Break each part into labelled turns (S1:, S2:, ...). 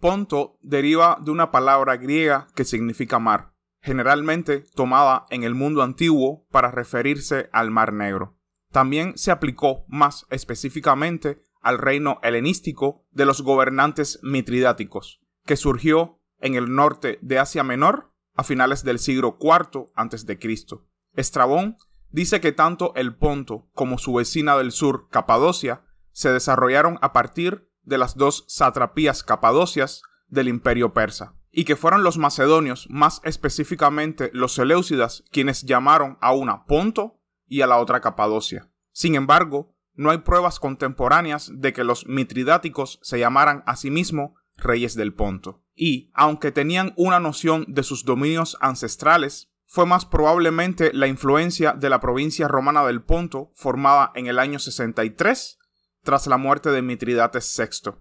S1: Ponto deriva de una palabra griega que significa mar, generalmente tomada en el mundo antiguo para referirse al Mar Negro. También se aplicó más específicamente al reino helenístico de los gobernantes mitridáticos, que surgió en el norte de Asia Menor a finales del siglo IV a.C. Estrabón dice que tanto el Ponto como su vecina del sur, Capadocia, se desarrollaron a partir de las dos satrapías capadocias del imperio persa, y que fueron los macedonios, más específicamente los seleucidas, quienes llamaron a una Ponto y a la otra Capadocia. Sin embargo, no hay pruebas contemporáneas de que los mitridáticos se llamaran a sí mismos reyes del Ponto. Y, aunque tenían una noción de sus dominios ancestrales, fue más probablemente la influencia de la provincia romana del Ponto, formada en el año 63 tras la muerte de Mitridates VI,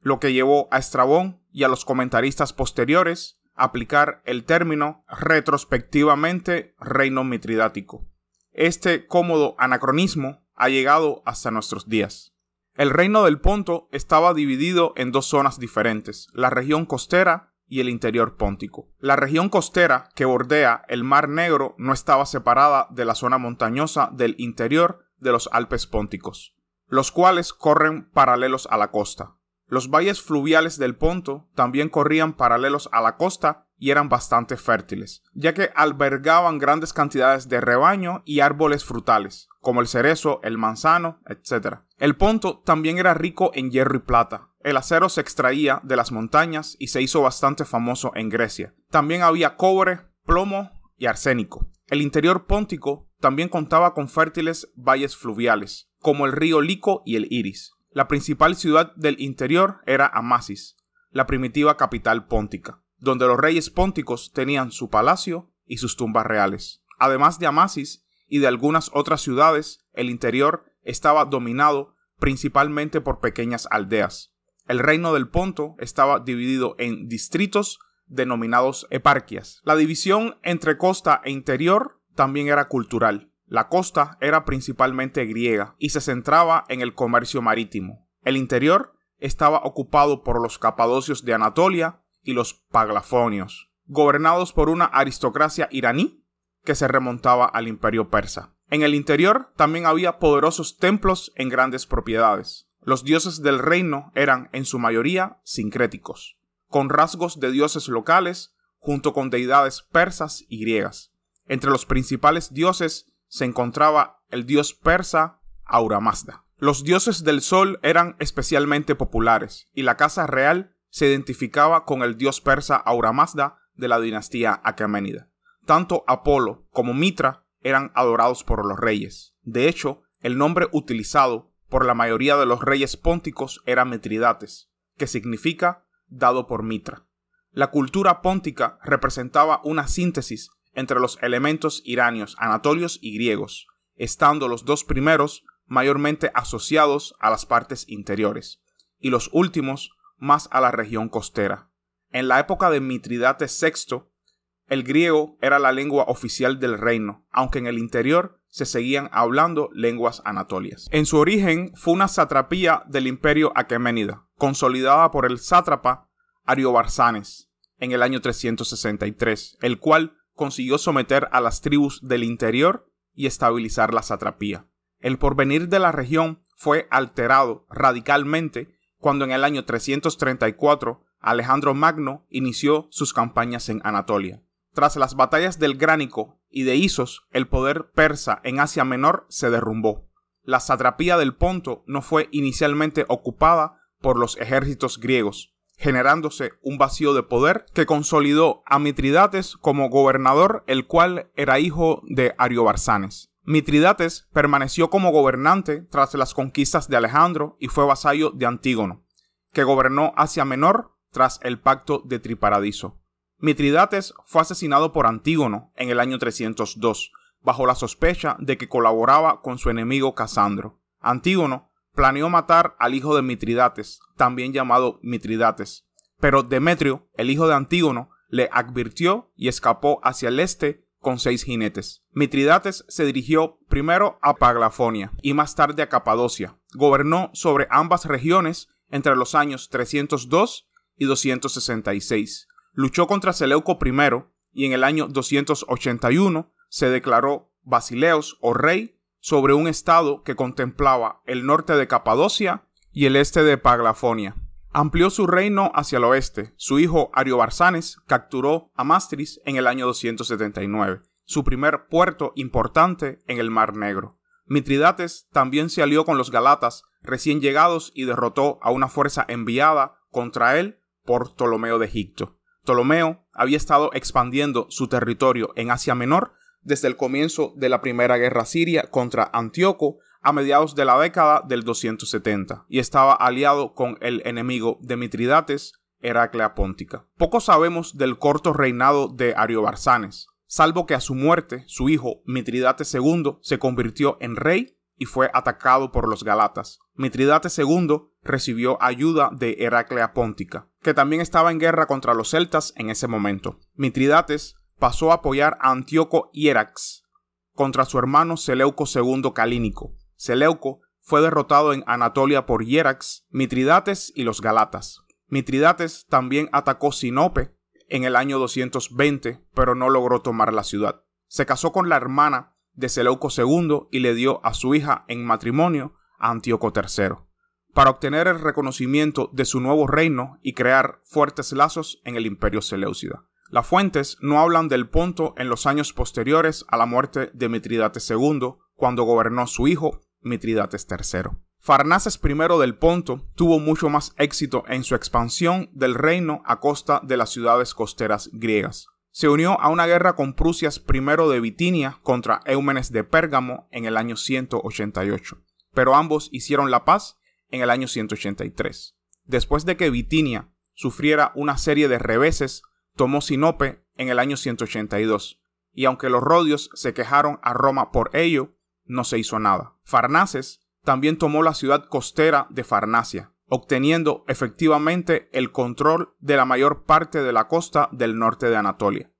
S1: lo que llevó a Estrabón y a los comentaristas posteriores a aplicar el término retrospectivamente reino mitridático. Este cómodo anacronismo ha llegado hasta nuestros días. El reino del Ponto estaba dividido en dos zonas diferentes, la región costera y el interior póntico. La región costera que bordea el Mar Negro no estaba separada de la zona montañosa del interior de los Alpes pónticos los cuales corren paralelos a la costa. Los valles fluviales del Ponto también corrían paralelos a la costa y eran bastante fértiles, ya que albergaban grandes cantidades de rebaño y árboles frutales, como el cerezo, el manzano, etc. El Ponto también era rico en hierro y plata. El acero se extraía de las montañas y se hizo bastante famoso en Grecia. También había cobre, plomo y arsénico. El interior póntico también contaba con fértiles valles fluviales, como el río Lico y el Iris. La principal ciudad del interior era Amasis, la primitiva capital póntica, donde los reyes pónticos tenían su palacio y sus tumbas reales. Además de Amasis y de algunas otras ciudades, el interior estaba dominado principalmente por pequeñas aldeas. El reino del Ponto estaba dividido en distritos denominados eparquias. La división entre costa e interior también era cultural. La costa era principalmente griega y se centraba en el comercio marítimo. El interior estaba ocupado por los capadocios de Anatolia y los paglafonios, gobernados por una aristocracia iraní que se remontaba al imperio persa. En el interior también había poderosos templos en grandes propiedades. Los dioses del reino eran en su mayoría sincréticos, con rasgos de dioses locales junto con deidades persas y griegas. Entre los principales dioses se encontraba el dios persa Auramazda. Los dioses del sol eran especialmente populares y la casa real se identificaba con el dios persa Auramazda de la dinastía Aqueménida. Tanto Apolo como Mitra eran adorados por los reyes. De hecho, el nombre utilizado por la mayoría de los reyes pónticos era Mitridates, que significa dado por Mitra. La cultura póntica representaba una síntesis entre los elementos iranios, anatolios y griegos, estando los dos primeros mayormente asociados a las partes interiores, y los últimos más a la región costera. En la época de Mitridates VI, el griego era la lengua oficial del reino, aunque en el interior se seguían hablando lenguas anatolias. En su origen fue una satrapía del imperio aqueménida, consolidada por el sátrapa Ariobarzanes en el año 363, el cual consiguió someter a las tribus del interior y estabilizar la satrapía. El porvenir de la región fue alterado radicalmente cuando en el año 334 Alejandro Magno inició sus campañas en Anatolia. Tras las batallas del Gránico y de Isos, el poder persa en Asia Menor se derrumbó. La satrapía del Ponto no fue inicialmente ocupada por los ejércitos griegos, generándose un vacío de poder que consolidó a Mitridates como gobernador, el cual era hijo de Ariobarzanes. Mitridates permaneció como gobernante tras las conquistas de Alejandro y fue vasallo de Antígono, que gobernó Asia Menor tras el pacto de Triparadiso. Mitridates fue asesinado por Antígono en el año 302, bajo la sospecha de que colaboraba con su enemigo Casandro. Antígono planeó matar al hijo de Mitridates, también llamado Mitridates. Pero Demetrio, el hijo de Antígono, le advirtió y escapó hacia el este con seis jinetes. Mitridates se dirigió primero a Paglafonia y más tarde a Capadocia. Gobernó sobre ambas regiones entre los años 302 y 266. Luchó contra Seleuco I y en el año 281 se declaró Basileos o rey sobre un estado que contemplaba el norte de Capadocia y el este de Paglafonia. Amplió su reino hacia el oeste. Su hijo Ariobarzanes capturó Amastris en el año 279, su primer puerto importante en el Mar Negro. Mitridates también se alió con los Galatas recién llegados y derrotó a una fuerza enviada contra él por Ptolomeo de Egipto. Ptolomeo había estado expandiendo su territorio en Asia Menor desde el comienzo de la Primera Guerra Siria contra Antíoco a mediados de la década del 270 y estaba aliado con el enemigo de Mitridates, Heraclea Póntica. Poco sabemos del corto reinado de Ariobarzanes, salvo que a su muerte su hijo Mitridates II se convirtió en rey y fue atacado por los Galatas. Mitridates II recibió ayuda de Heraclea Póntica, que también estaba en guerra contra los celtas en ese momento. Mitridates pasó a apoyar a Antíoco Hierax contra su hermano Seleuco II Calínico. Seleuco fue derrotado en Anatolia por Hierax, Mitridates y los Galatas. Mitridates también atacó Sinope en el año 220, pero no logró tomar la ciudad. Se casó con la hermana de Seleuco II y le dio a su hija en matrimonio a Antíoco III, para obtener el reconocimiento de su nuevo reino y crear fuertes lazos en el imperio seleucida. Las fuentes no hablan del Ponto en los años posteriores a la muerte de Mitridates II, cuando gobernó su hijo Mitridates III. Farnaces I del Ponto tuvo mucho más éxito en su expansión del reino a costa de las ciudades costeras griegas. Se unió a una guerra con Prusias I de Bitinia contra Eumenes de Pérgamo en el año 188, pero ambos hicieron la paz en el año 183. Después de que Bitinia sufriera una serie de reveses tomó Sinope en el año 182, y aunque los rodios se quejaron a Roma por ello, no se hizo nada. Farnaces también tomó la ciudad costera de Farnacia, obteniendo efectivamente el control de la mayor parte de la costa del norte de Anatolia.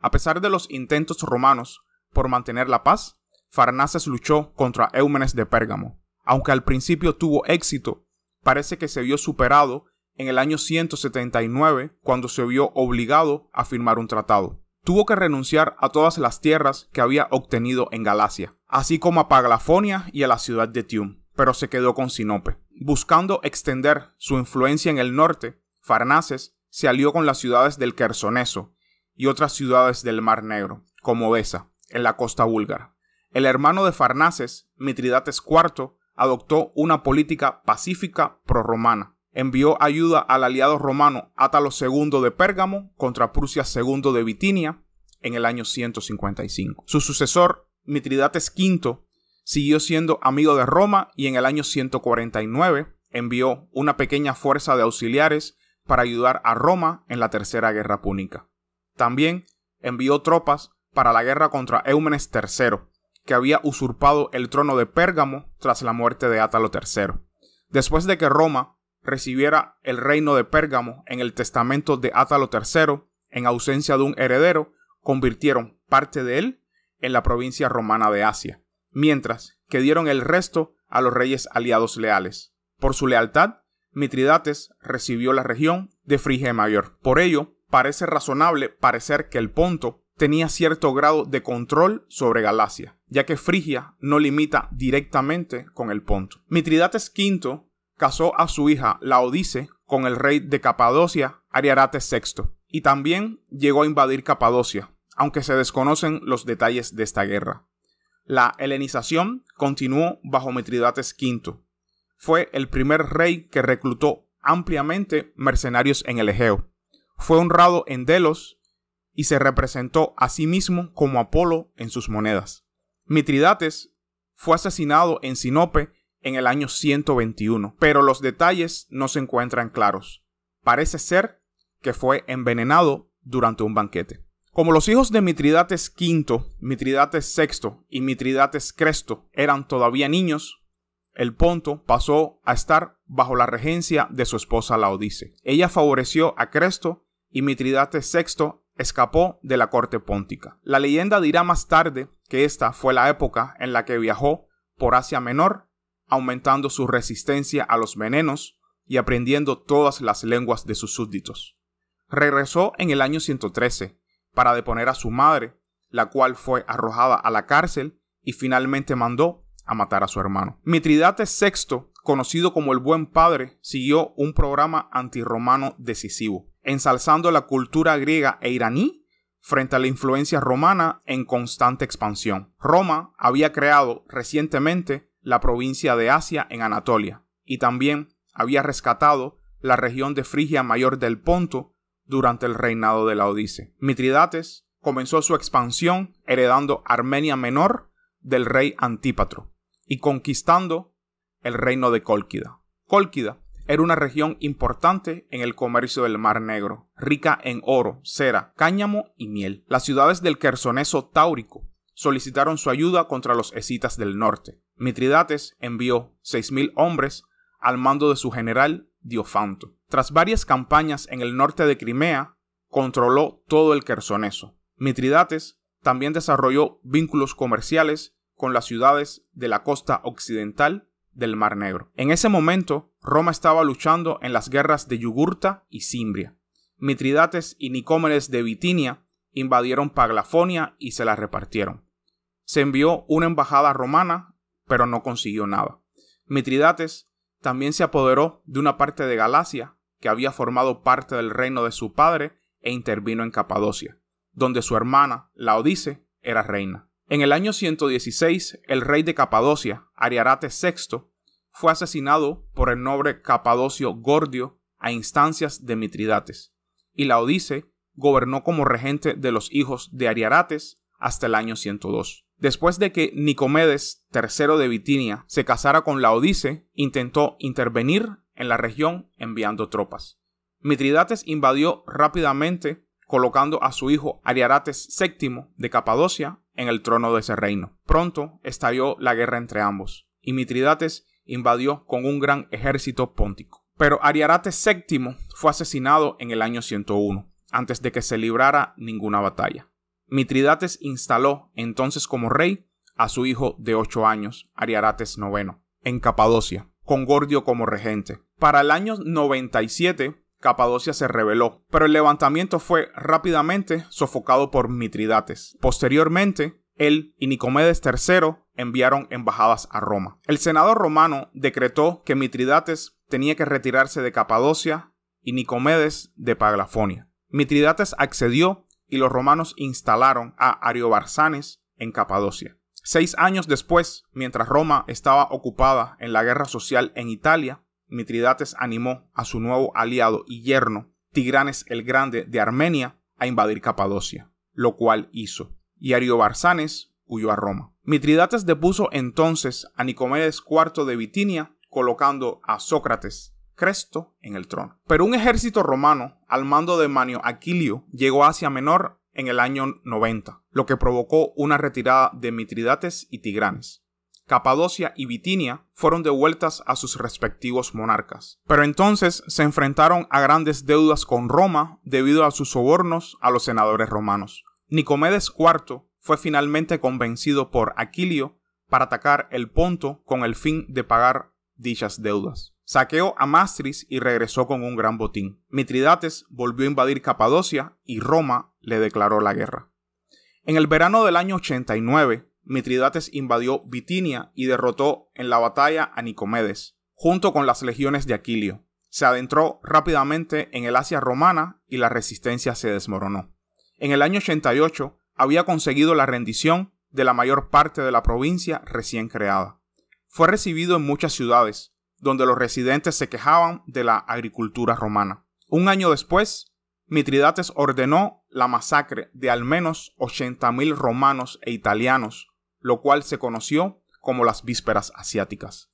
S1: A pesar de los intentos romanos por mantener la paz, Farnaces luchó contra Eumenes de Pérgamo. Aunque al principio tuvo éxito, parece que se vio superado en el año 179 cuando se vio obligado a firmar un tratado. Tuvo que renunciar a todas las tierras que había obtenido en Galacia, así como a Paglafonia y a la ciudad de Tium, pero se quedó con Sinope. Buscando extender su influencia en el norte, Farnaces se alió con las ciudades del Quersoneso y otras ciudades del Mar Negro, como Besa, en la costa búlgara. El hermano de Farnaces, Mitridates IV, adoptó una política pacífica prorromana, envió ayuda al aliado romano Atalo II de Pérgamo contra Prusia II de Bitinia en el año 155. Su sucesor, Mitridates V, siguió siendo amigo de Roma y en el año 149 envió una pequeña fuerza de auxiliares para ayudar a Roma en la Tercera Guerra Púnica. También envió tropas para la guerra contra Eumenes III, que había usurpado el trono de Pérgamo tras la muerte de Átalo III. Después de que Roma recibiera el reino de Pérgamo en el testamento de Átalo III, en ausencia de un heredero, convirtieron parte de él en la provincia romana de Asia, mientras que dieron el resto a los reyes aliados leales. Por su lealtad, Mitridates recibió la región de Frigia Mayor. Por ello, parece razonable parecer que el Ponto tenía cierto grado de control sobre Galacia, ya que Frigia no limita directamente con el Ponto. Mitridates V casó a su hija Laodice con el rey de Capadocia, Ariarates VI, y también llegó a invadir Capadocia, aunque se desconocen los detalles de esta guerra. La helenización continuó bajo Mitridates V. Fue el primer rey que reclutó ampliamente mercenarios en el Egeo. Fue honrado en Delos y se representó a sí mismo como Apolo en sus monedas. Mitridates fue asesinado en Sinope en el año 121, pero los detalles no se encuentran claros. Parece ser que fue envenenado durante un banquete. Como los hijos de Mitridates V, Mitridates VI y Mitridates Cresto eran todavía niños, el Ponto pasó a estar bajo la regencia de su esposa Laodice. Ella favoreció a Cresto y Mitridates VI escapó de la corte póntica. La leyenda dirá más tarde que esta fue la época en la que viajó por Asia Menor aumentando su resistencia a los venenos y aprendiendo todas las lenguas de sus súbditos. Regresó en el año 113 para deponer a su madre, la cual fue arrojada a la cárcel y finalmente mandó a matar a su hermano. Mitridates VI, conocido como el Buen Padre, siguió un programa antirromano decisivo, ensalzando la cultura griega e iraní frente a la influencia romana en constante expansión. Roma había creado recientemente la provincia de Asia en Anatolia, y también había rescatado la región de Frigia Mayor del Ponto durante el reinado de Laodice. Mitridates comenzó su expansión heredando Armenia Menor del rey Antípatro y conquistando el reino de Cólquida. Cólquida era una región importante en el comercio del Mar Negro, rica en oro, cera, cáñamo y miel. Las ciudades del Quersoneso Táurico solicitaron su ayuda contra los escitas del norte. Mitridates envió 6.000 hombres al mando de su general Diofanto. Tras varias campañas en el norte de Crimea, controló todo el Quersoneso. Mitridates también desarrolló vínculos comerciales con las ciudades de la costa occidental del Mar Negro. En ese momento, Roma estaba luchando en las guerras de Yugurta y Cimbria. Mitridates y Nicómenes de Bitinia invadieron Paglafonia y se la repartieron. Se envió una embajada romana pero no consiguió nada. Mitridates también se apoderó de una parte de Galacia que había formado parte del reino de su padre e intervino en Capadocia, donde su hermana, Laodice, era reina. En el año 116, el rey de Capadocia, Ariarates VI, fue asesinado por el noble Capadocio Gordio a instancias de Mitridates, y Laodice gobernó como regente de los hijos de Ariarates hasta el año 102. Después de que Nicomedes III de Bitinia se casara con Laodice, intentó intervenir en la región enviando tropas. Mitridates invadió rápidamente, colocando a su hijo Ariarates VII de Capadocia en el trono de ese reino. Pronto estalló la guerra entre ambos, y Mitridates invadió con un gran ejército póntico. Pero Ariarates VII fue asesinado en el año 101, antes de que se librara ninguna batalla. Mitridates instaló entonces como rey a su hijo de ocho años, Ariarates IX, en Capadocia, con Gordio como regente. Para el año 97, Capadocia se rebeló, pero el levantamiento fue rápidamente sofocado por Mitridates. Posteriormente, él y Nicomedes III enviaron embajadas a Roma. El senador romano decretó que Mitridates tenía que retirarse de Capadocia y Nicomedes de Paglafonia. Mitridates accedió y los romanos instalaron a Ariobarzanes en Capadocia. Seis años después, mientras Roma estaba ocupada en la guerra social en Italia, Mitridates animó a su nuevo aliado y yerno, Tigranes el Grande de Armenia, a invadir Capadocia, lo cual hizo, y Ariobarzanes huyó a Roma. Mitridates depuso entonces a Nicomedes IV de Bitinia, colocando a Sócrates Cresto en el trono. Pero un ejército romano al mando de Manio Aquilio llegó a Asia Menor en el año 90, lo que provocó una retirada de Mitridates y Tigranes. Capadocia y Bitinia fueron devueltas a sus respectivos monarcas. Pero entonces se enfrentaron a grandes deudas con Roma debido a sus sobornos a los senadores romanos. Nicomedes IV fue finalmente convencido por Aquilio para atacar el Ponto con el fin de pagar dichas deudas saqueó a Mastris y regresó con un gran botín. Mitridates volvió a invadir Capadocia y Roma le declaró la guerra. En el verano del año 89, Mitridates invadió Bitinia y derrotó en la batalla a Nicomedes, junto con las legiones de Aquilio. Se adentró rápidamente en el Asia romana y la resistencia se desmoronó. En el año 88 había conseguido la rendición de la mayor parte de la provincia recién creada. Fue recibido en muchas ciudades, donde los residentes se quejaban de la agricultura romana. Un año después, Mitridates ordenó la masacre de al menos 80.000 romanos e italianos, lo cual se conoció como las vísperas asiáticas.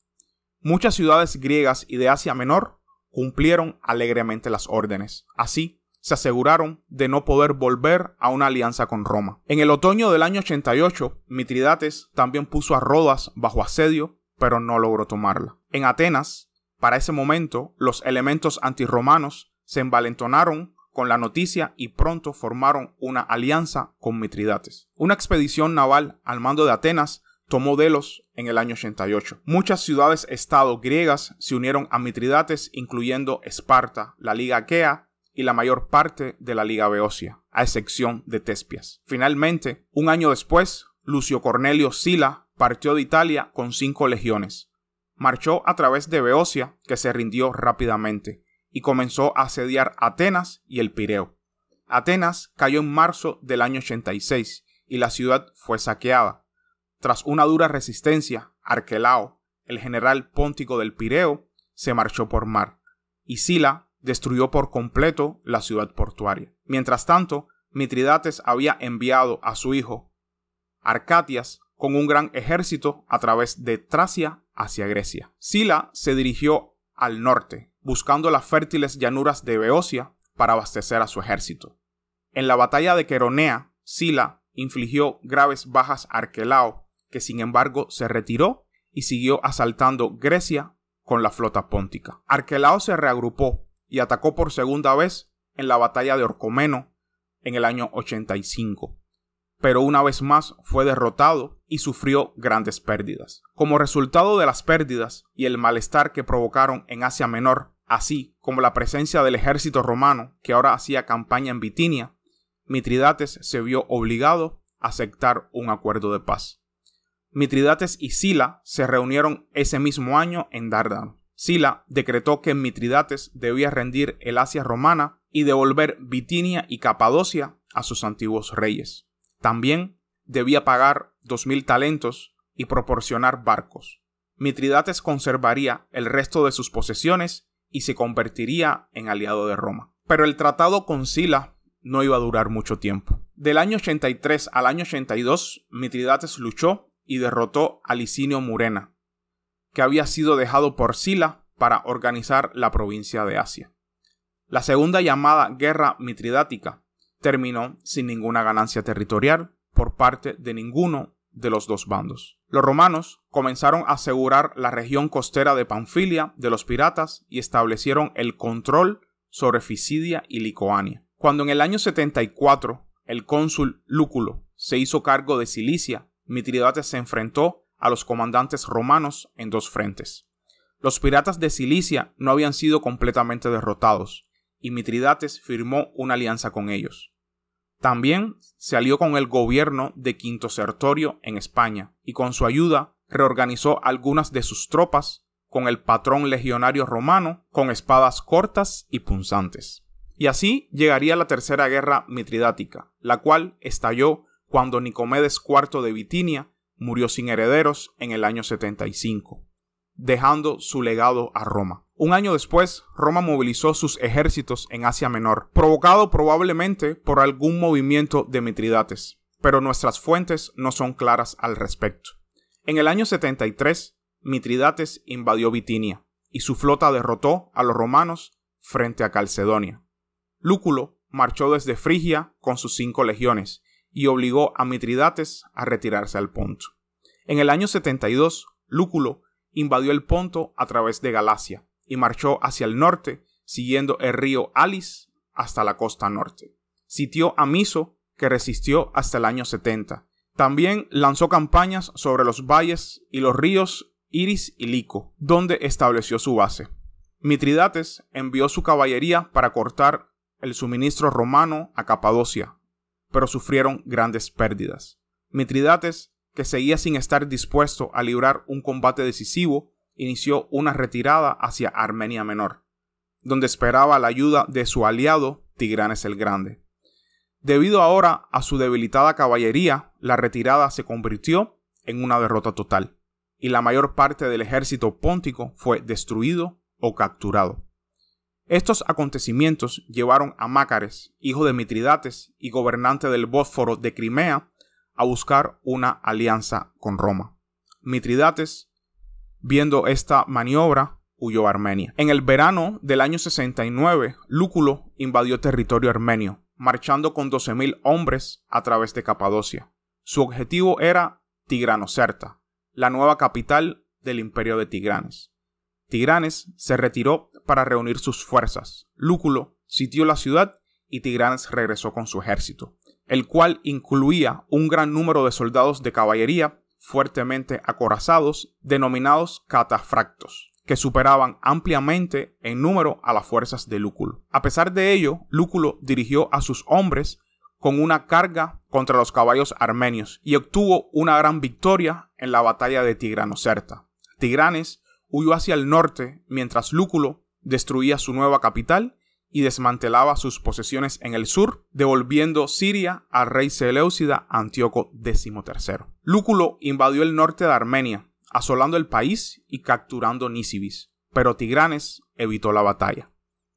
S1: Muchas ciudades griegas y de Asia Menor cumplieron alegremente las órdenes. Así, se aseguraron de no poder volver a una alianza con Roma. En el otoño del año 88, Mitridates también puso a Rodas bajo asedio pero no logró tomarla. En Atenas, para ese momento, los elementos antirromanos se envalentonaron con la noticia y pronto formaron una alianza con Mitridates. Una expedición naval al mando de Atenas tomó Delos en el año 88. Muchas ciudades-estado griegas se unieron a Mitridates, incluyendo Esparta, la Liga Aquea y la mayor parte de la Liga Beocia, a excepción de Tespias. Finalmente, un año después, Lucio Cornelio Sila partió de Italia con cinco legiones. Marchó a través de Beocia, que se rindió rápidamente, y comenzó a asediar Atenas y el Pireo. Atenas cayó en marzo del año 86 y la ciudad fue saqueada. Tras una dura resistencia, Arquelao, el general póntico del Pireo, se marchó por mar, y Sila destruyó por completo la ciudad portuaria. Mientras tanto, Mitridates había enviado a su hijo Arcatias con un gran ejército a través de Tracia hacia Grecia. Sila se dirigió al norte, buscando las fértiles llanuras de Beocia para abastecer a su ejército. En la batalla de Queronea, Sila infligió graves bajas a Arquelao, que sin embargo se retiró y siguió asaltando Grecia con la flota póntica. Arquelao se reagrupó y atacó por segunda vez en la batalla de Orcomeno en el año 85 pero una vez más fue derrotado y sufrió grandes pérdidas. Como resultado de las pérdidas y el malestar que provocaron en Asia Menor, así como la presencia del ejército romano que ahora hacía campaña en Bitinia, Mitridates se vio obligado a aceptar un acuerdo de paz. Mitridates y Sila se reunieron ese mismo año en Dardano. Sila decretó que Mitridates debía rendir el Asia romana y devolver Bitinia y Capadocia a sus antiguos reyes. También debía pagar dos mil talentos y proporcionar barcos. Mitridates conservaría el resto de sus posesiones y se convertiría en aliado de Roma. Pero el tratado con Sila no iba a durar mucho tiempo. Del año 83 al año 82, Mitridates luchó y derrotó a Licinio Murena, que había sido dejado por Sila para organizar la provincia de Asia. La segunda llamada guerra mitridática terminó sin ninguna ganancia territorial por parte de ninguno de los dos bandos. Los romanos comenzaron a asegurar la región costera de Panfilia de los piratas y establecieron el control sobre Fisidia y Licoania. Cuando en el año 74 el cónsul Lúculo se hizo cargo de Cilicia, Mitridates se enfrentó a los comandantes romanos en dos frentes. Los piratas de Cilicia no habían sido completamente derrotados, y Mitridates firmó una alianza con ellos. También se alió con el gobierno de Quinto Sertorio en España y con su ayuda reorganizó algunas de sus tropas con el patrón legionario romano con espadas cortas y punzantes. Y así llegaría la Tercera Guerra Mitridática, la cual estalló cuando Nicomedes IV de Bitinia murió sin herederos en el año 75 dejando su legado a Roma. Un año después, Roma movilizó sus ejércitos en Asia Menor, provocado probablemente por algún movimiento de Mitridates, pero nuestras fuentes no son claras al respecto. En el año 73, Mitridates invadió Bitinia y su flota derrotó a los romanos frente a Calcedonia. Lúculo marchó desde Frigia con sus cinco legiones y obligó a Mitridates a retirarse al punto. En el año 72, Lúculo invadió el Ponto a través de Galacia y marchó hacia el norte, siguiendo el río Alis hasta la costa norte. Sitió a Miso, que resistió hasta el año 70. También lanzó campañas sobre los valles y los ríos Iris y Lico, donde estableció su base. Mitridates envió su caballería para cortar el suministro romano a Capadocia, pero sufrieron grandes pérdidas. Mitridates que seguía sin estar dispuesto a librar un combate decisivo, inició una retirada hacia Armenia Menor, donde esperaba la ayuda de su aliado Tigranes el Grande. Debido ahora a su debilitada caballería, la retirada se convirtió en una derrota total, y la mayor parte del ejército póntico fue destruido o capturado. Estos acontecimientos llevaron a Mácares, hijo de Mitridates y gobernante del Bósforo de Crimea, a buscar una alianza con Roma. Mitridates, viendo esta maniobra, huyó a Armenia. En el verano del año 69, Lúculo invadió territorio armenio, marchando con 12.000 hombres a través de Capadocia. Su objetivo era Tigranocerta, la nueva capital del imperio de Tigranes. Tigranes se retiró para reunir sus fuerzas. Lúculo sitió la ciudad y Tigranes regresó con su ejército el cual incluía un gran número de soldados de caballería fuertemente acorazados, denominados catafractos, que superaban ampliamente en número a las fuerzas de Lúculo. A pesar de ello, Lúculo dirigió a sus hombres con una carga contra los caballos armenios y obtuvo una gran victoria en la batalla de Tigranocerta. Tigranes huyó hacia el norte mientras Lúculo destruía su nueva capital y desmantelaba sus posesiones en el sur, devolviendo Siria al rey Seleucida Antíoco XIII. Lúculo invadió el norte de Armenia, asolando el país y capturando Nisibis, pero Tigranes evitó la batalla.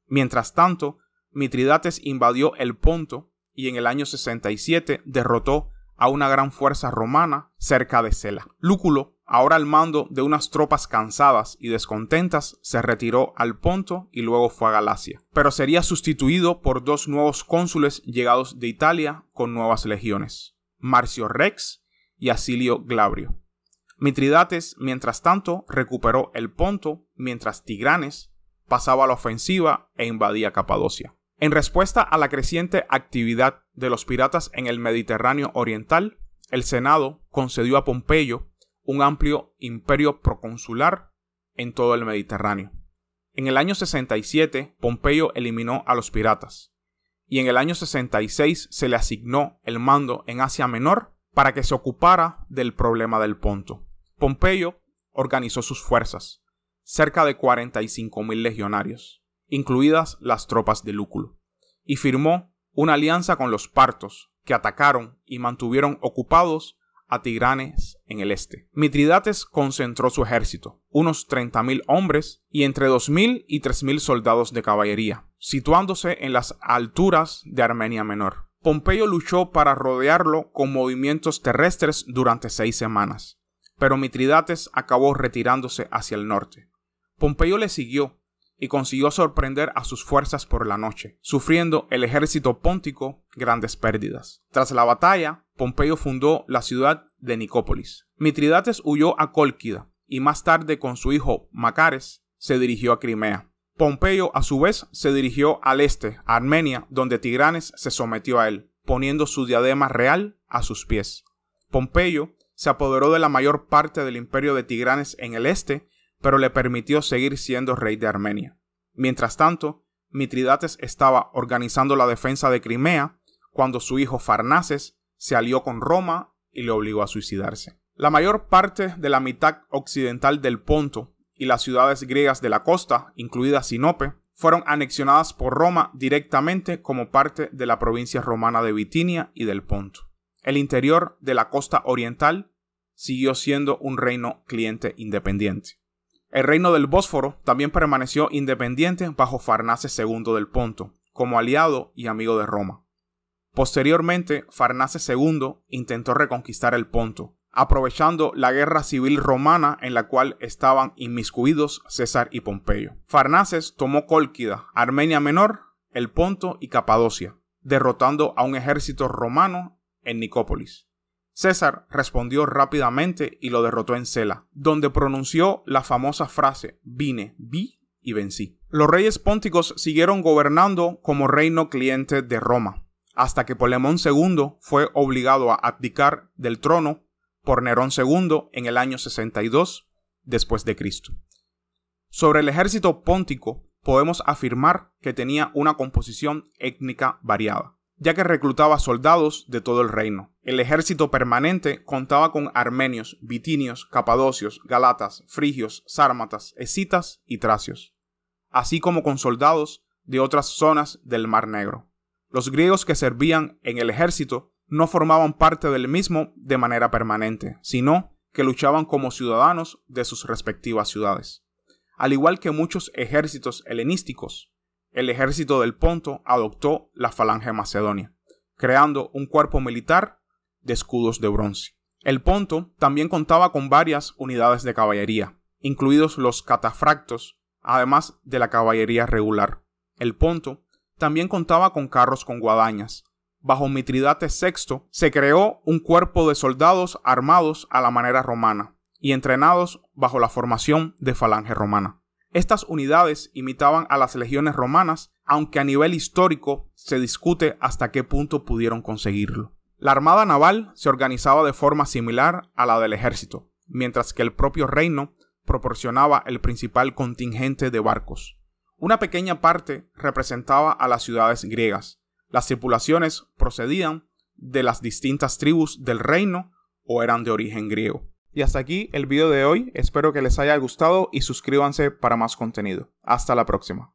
S1: Mientras tanto, Mitridates invadió el Ponto y en el año 67 derrotó a una gran fuerza romana cerca de Sela. Lúculo, ahora al mando de unas tropas cansadas y descontentas, se retiró al Ponto y luego fue a Galacia, pero sería sustituido por dos nuevos cónsules llegados de Italia con nuevas legiones, Marcio Rex y Asilio Glabrio. Mitridates, mientras tanto, recuperó el Ponto, mientras Tigranes pasaba a la ofensiva e invadía Capadocia. En respuesta a la creciente actividad de los piratas en el Mediterráneo Oriental, el Senado concedió a Pompeyo un amplio imperio proconsular en todo el Mediterráneo. En el año 67, Pompeyo eliminó a los piratas, y en el año 66 se le asignó el mando en Asia Menor para que se ocupara del problema del Ponto. Pompeyo organizó sus fuerzas, cerca de 45.000 legionarios incluidas las tropas de Lúculo, y firmó una alianza con los partos, que atacaron y mantuvieron ocupados a Tigranes en el este. Mitridates concentró su ejército, unos 30.000 hombres y entre 2.000 y 3.000 soldados de caballería, situándose en las alturas de Armenia Menor. Pompeyo luchó para rodearlo con movimientos terrestres durante seis semanas, pero Mitridates acabó retirándose hacia el norte. Pompeyo le siguió y consiguió sorprender a sus fuerzas por la noche, sufriendo el ejército póntico grandes pérdidas. Tras la batalla, Pompeyo fundó la ciudad de Nicópolis. Mitridates huyó a Cólquida y más tarde con su hijo Macares se dirigió a Crimea. Pompeyo a su vez se dirigió al este, a Armenia, donde Tigranes se sometió a él, poniendo su diadema real a sus pies. Pompeyo se apoderó de la mayor parte del imperio de Tigranes en el este pero le permitió seguir siendo rey de Armenia. Mientras tanto, Mitridates estaba organizando la defensa de Crimea cuando su hijo Farnaces se alió con Roma y le obligó a suicidarse. La mayor parte de la mitad occidental del Ponto y las ciudades griegas de la costa, incluida Sinope, fueron anexionadas por Roma directamente como parte de la provincia romana de Bitinia y del Ponto. El interior de la costa oriental siguió siendo un reino cliente independiente. El reino del Bósforo también permaneció independiente bajo Farnaces II del Ponto, como aliado y amigo de Roma. Posteriormente, Farnaces II intentó reconquistar el Ponto, aprovechando la guerra civil romana en la cual estaban inmiscuidos César y Pompeyo. Farnaces tomó Cólquida, Armenia Menor, el Ponto y Capadocia, derrotando a un ejército romano en Nicópolis. César respondió rápidamente y lo derrotó en Sela, donde pronunció la famosa frase vine, vi y vencí. Los reyes pónticos siguieron gobernando como reino cliente de Roma, hasta que Polemón II fue obligado a abdicar del trono por Nerón II en el año 62 después de Cristo. Sobre el ejército póntico podemos afirmar que tenía una composición étnica variada ya que reclutaba soldados de todo el reino. El ejército permanente contaba con armenios, bitinios, capadocios, galatas, frigios, sármatas, escitas y tracios, así como con soldados de otras zonas del Mar Negro. Los griegos que servían en el ejército no formaban parte del mismo de manera permanente, sino que luchaban como ciudadanos de sus respectivas ciudades. Al igual que muchos ejércitos helenísticos, el ejército del Ponto adoptó la falange macedonia, creando un cuerpo militar de escudos de bronce. El Ponto también contaba con varias unidades de caballería, incluidos los catafractos, además de la caballería regular. El Ponto también contaba con carros con guadañas. Bajo Mitridates VI se creó un cuerpo de soldados armados a la manera romana y entrenados bajo la formación de falange romana. Estas unidades imitaban a las legiones romanas, aunque a nivel histórico se discute hasta qué punto pudieron conseguirlo. La armada naval se organizaba de forma similar a la del ejército, mientras que el propio reino proporcionaba el principal contingente de barcos. Una pequeña parte representaba a las ciudades griegas. Las tripulaciones procedían de las distintas tribus del reino o eran de origen griego. Y hasta aquí el video de hoy, espero que les haya gustado y suscríbanse para más contenido. Hasta la próxima.